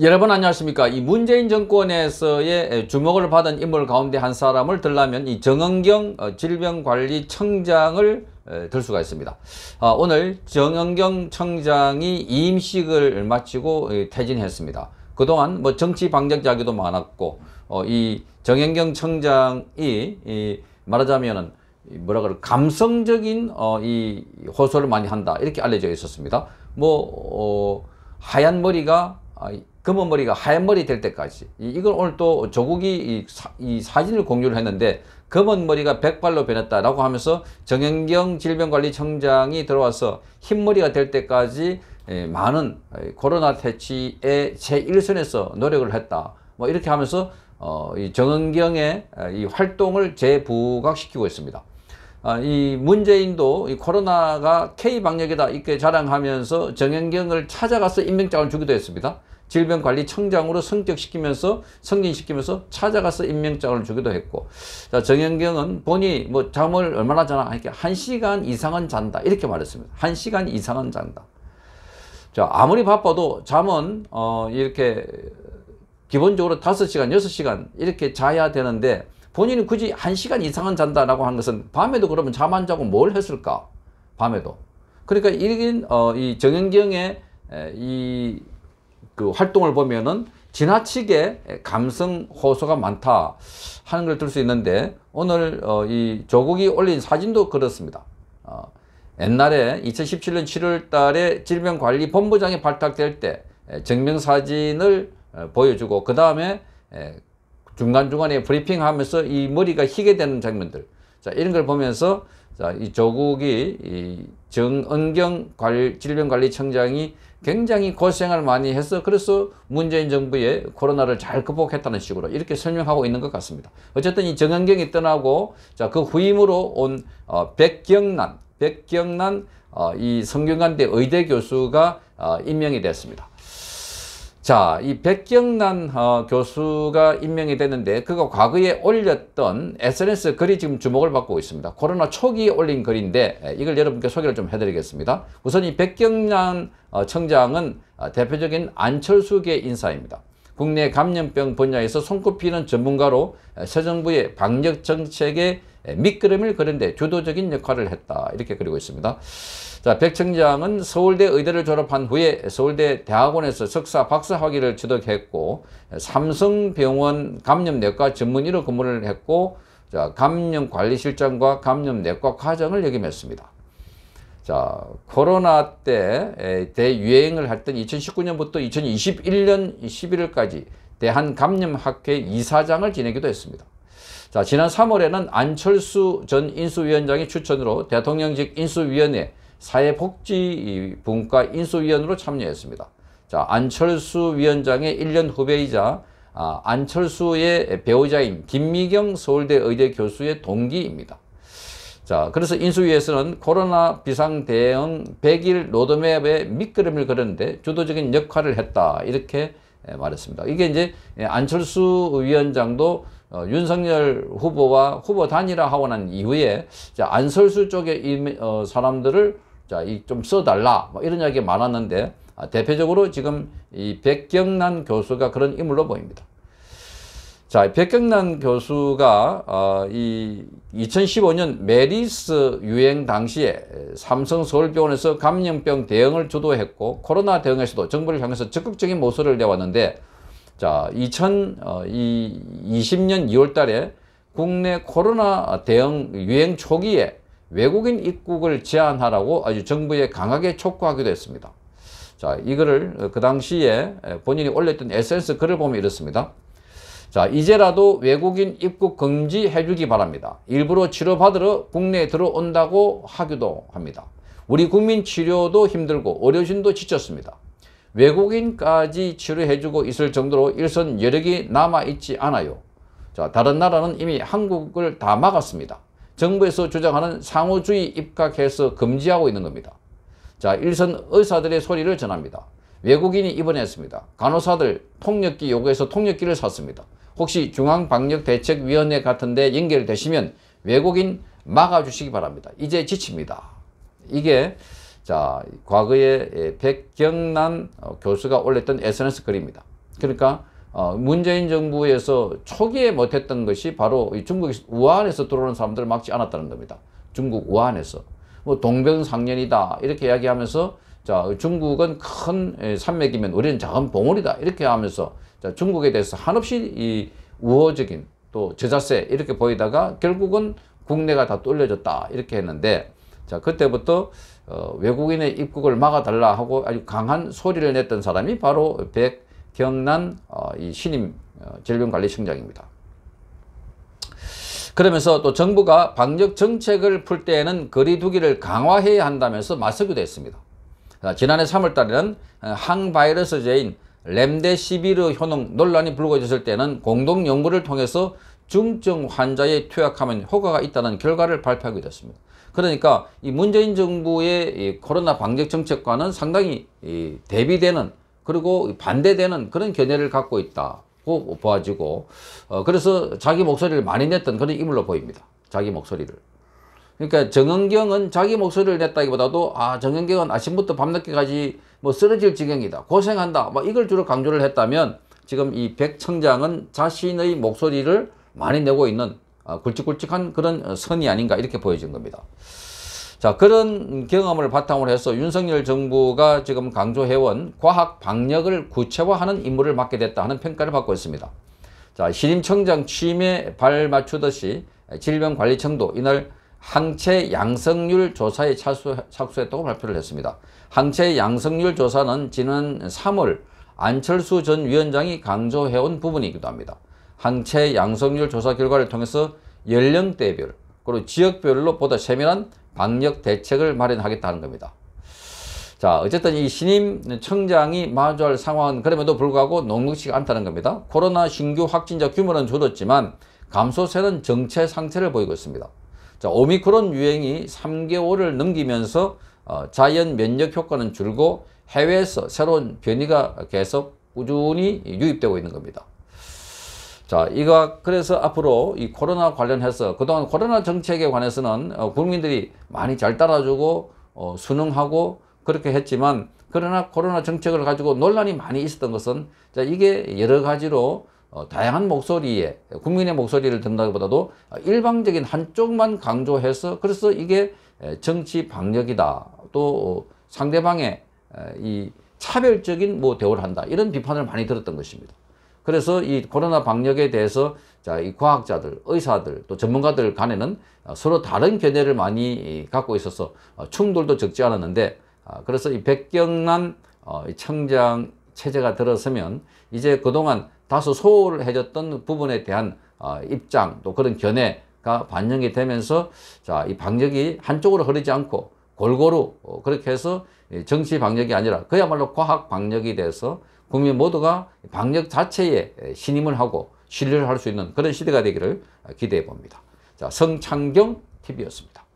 여러분 안녕하십니까 이 문재인 정권에서의 주목을 받은 인물 가운데 한 사람을 들라면 이 정은경 어, 질병관리청장을 어, 들 수가 있습니다 아, 오늘 정은경 청장이 임식을 마치고 어, 퇴진했습니다 그동안 뭐 정치 방정 자기도 많았고 이 정은경 청장이 말하자면은 뭐라 그럴 감성적인 이 호소를 많이 한다 이렇게 알려져 있었습니다 뭐 하얀 머리가 아, 검은 머리가 하얀 머리 될 때까지 이걸 오늘 또 조국이 이, 사, 이사 진을 공유를 했는데 검은 머리가 백발로 변했다라고 하면서 정현경 질병관리청장이 들어와서 흰머리가 될 때까지 예, 많은 예, 코로나 퇴치의 제1선에서 노력을 했다 뭐 이렇게 하면서 어, 이 정은경의 아, 이 활동을 재부각시키고 있습니다. 아, 이 문재인도 이 코로나가 K방역이다 이렇게 자랑하면서 정은경을 찾아가서 임명장을 주기도 했습니다. 질병관리청장으로 성격시키면서 승진시키면서 찾아가서 임명장을 주기도 했고 자 정현경은 본인이 뭐 잠을 얼마나 자나 이렇게 한시간 이상은 잔다 이렇게 말했습니다. 한시간 이상은 잔다. 자 아무리 바빠도 잠은 어 이렇게 기본적으로 다섯 시간 여섯 시간 이렇게 자야 되는데 본인이 굳이 한시간 이상은 잔다라고 한 것은 밤에도 그러면 잠 안 자고 뭘 했을까? 밤에도. 그러니까 이긴 어, 이 정현경의 이그 활동을 보면은 지나치게 감성 호소가 많다 하는 걸 들 수 있는데 오늘 어, 이 조국이 올린 사진도 그렇습니다. 어, 옛날에 2017년 7월 달에 질병관리본부장이 발탁될 때 증명사진을 어, 보여주고 그 다음에 중간중간에 브리핑하면서 이 머리가 희게 되는 장면들 자, 이런 걸 보면서 자, 이 조국이 이 정은경 관리, 질병관리청장이 굉장히 고생을 많이 해서 그래서 문재인 정부의 코로나를 잘 극복했다는 식으로 이렇게 설명하고 있는 것 같습니다. 어쨌든 이 정은경이 떠나고 자, 그 후임으로 온 어, 백경란, 백경란 어, 이 성균관대 의대 교수가 어, 임명이 됐습니다. 자, 이 백경란 어, 교수가 임명이 됐는데 그가 과거에 올렸던 SNS 글이 지금 주목을 받고 있습니다. 코로나 초기에 올린 글인데 예, 이걸 여러분께 소개를 좀 해드리겠습니다. 우선 이 백경란 어, 청장은 어, 대표적인 안철수계 인사입니다. 국내 감염병 분야에서 손꼽히는 전문가로 예, 새 정부의 방역 정책에 예, 밑그림을 그런데 주도적인 역할을 했다 이렇게 그리고 있습니다. 자 백청장은 서울대 의대를 졸업한 후에 서울대 대학원에서 석사 박사 학위를 취득했고 예, 삼성병원 감염내과 전문의로 근무를 했고 자 감염관리실장과 감염내과 과장을 역임했습니다. 자 코로나 때 예, 대유행을 했던 2019년부터 2021년 11월까지 대한감염학회 이사장을 지내기도 했습니다. 자, 지난 3월에는 안철수 전 인수위원장의 추천으로 대통령직 인수위원회 사회복지분과 인수위원으로 참여했습니다. 자, 안철수 위원장의 1년 후배이자 아, 안철수의 배우자인 김미경 서울대 의대 교수의 동기입니다. 자, 그래서 인수위에서는 코로나 비상대응 100일 로드맵에 밑그림을 그렸는데 주도적인 역할을 했다. 이렇게 말했습니다. 이게 이제 안철수 위원장도 어, 윤석열 후보와 후보 단일화 하고 난 이후에 자, 안설수 쪽의 이, 어, 사람들을 자, 이좀 써달라 뭐 이런 이야기 많았는데 아, 대표적으로 지금 이 백경란 교수가 그런 인물로 보입니다. 자, 백경란 교수가 어, 이 2015년 메리스 유행 당시에 삼성 서울병원에서 감염병 대응을 주도했고 코로나 대응에서도 정부를 향해서 적극적인 모습을 내왔는데 자, 2020년 어, 2월 달에 국내 코로나 대응 유행 초기에 외국인 입국을 제한하라고 아주 정부에 강하게 촉구하기도 했습니다. 자, 이거를 그 당시에 본인이 올렸던 SNS 글을 보면 이렇습니다. 자, 이제라도 외국인 입국 금지 해주기 바랍니다. 일부러 치료받으러 국내에 들어온다고 하기도 합니다. 우리 국민 치료도 힘들고 의료진도 지쳤습니다. 외국인까지 치료해주고 있을 정도로 일선 여력이 남아있지 않아요. 자, 다른 나라는 이미 한국을 다 막았습니다. 정부에서 주장하는 상호주의 입각해서 금지하고 있는 겁니다. 자, 일선 의사들의 소리를 전합니다. 외국인이 입원했습니다. 간호사들 통역기 요구해서 통역기를 샀습니다. 혹시 중앙방역대책위원회 같은 데 연결되시면 외국인 막아주시기 바랍니다. 이제 지칩니다. 이게 자, 과거에 예, 백경란 어, 교수가 올렸던 SNS 글입니다. 그러니까 어, 문재인 정부에서 초기에 못했던 것이 바로 중국 우한에서 들어오는 사람들을 막지 않았다는 겁니다. 중국 우한에서. 뭐 동병상련이다 이렇게 이야기하면서 자 중국은 큰 예, 산맥이면 우리는 작은 봉우리다 이렇게 하면서 자, 중국에 대해서 한없이 이 우호적인 또 저자세 이렇게 보이다가 결국은 국내가 다 뚫려졌다 이렇게 했는데 자, 그때부터 어, 외국인의 입국을 막아달라 하고 아주 강한 소리를 냈던 사람이 바로 백경란 어, 이 신임 어, 질병관리청장입니다. 그러면서 또 정부가 방역 정책을 풀 때에는 거리 두기를 강화해야 한다면서 맞서기도 했습니다. 자, 지난해 3월 달에는 어, 항바이러스제인 램데시비르 효능 논란이 불거졌을 때는 공동 연구를 통해서 중증 환자에 투약하면 효과가 있다는 결과를 발표하게 됐습니다. 그러니까 이 문재인 정부의 이 코로나 방역 정책과는 상당히 이 대비되는 그리고 반대되는 그런 견해를 갖고 있다고 보아지고 어 그래서 자기 목소리를 많이 냈던 그런 인물로 보입니다. 자기 목소리를. 그러니까 정은경은 자기 목소리를 냈다기보다도 아 정은경은 아침부터 밤늦게까지 뭐 쓰러질 지경이다 고생한다 뭐 이걸 주로 강조를 했다면 지금 이 백청장은 자신의 목소리를 많이 내고 있는 아, 굵직굵직한 그런 어, 선이 아닌가 이렇게 보여진 겁니다. 자 그런 경험을 바탕으로 해서 윤석열 정부가 지금 강조해온 과학 방역을 구체화하는 임무를 맡게 됐다 하는 평가를 받고 있습니다. 자 신임청장 취임에 발맞추듯이 질병관리청도 이날 항체 양성률 조사에 착수, 착수했다고 발표를 했습니다. 항체 양성률 조사는 지난 3월 안철수 전 위원장이 강조해온 부분이기도 합니다. 항체 양성률 조사 결과를 통해서 연령대별 그리고 지역별로 보다 세밀한 방역 대책을 마련하겠다는 겁니다. 자 어쨌든 이 신임 청장이 마주할 상황은 그럼에도 불구하고 녹록치가 않다는 겁니다. 코로나 신규 확진자 규모는 줄었지만 감소세는 정체 상태를 보이고 있습니다. 자 오미크론 유행이 3개월을 넘기면서 어, 자연 면역 효과는 줄고 해외에서 새로운 변이가 계속 꾸준히 유입되고 있는 겁니다. 자, 이거 그래서 앞으로 이 코로나 관련해서 그동안 코로나 정책에 관해서는 어, 국민들이 많이 잘 따라주고 어, 순응하고 그렇게 했지만 그러나 코로나 정책을 가지고 논란이 많이 있었던 것은 자, 이게 여러 가지로 어, 다양한 목소리에 국민의 목소리를 듣는다기보다도 일방적인 한쪽만 강조해서 그래서 이게 정치 방역이다 또 어, 상대방의 이 차별적인 뭐 대우를 한다 이런 비판을 많이 들었던 것입니다. 그래서 이 코로나 방역에 대해서 자, 이 과학자들, 의사들, 또 전문가들 간에는 서로 다른 견해를 많이 갖고 있어서 충돌도 적지 않았는데 아, 그래서 이 백경란 청장 어, 체제가 들어서면 이제 그동안 다소 소홀해졌던 부분에 대한 아, 입장 또 그런 견해가 반영이 되면서 자, 이 방역이 한쪽으로 흐르지 않고 골고루 어, 그렇게 해서 정치 방역이 아니라 그야말로 과학 방역이 돼서 국민 모두가 방역 자체에 신임을 하고 신뢰를 할 수 있는 그런 시대가 되기를 기대해 봅니다. 자, 성창경 TV였습니다.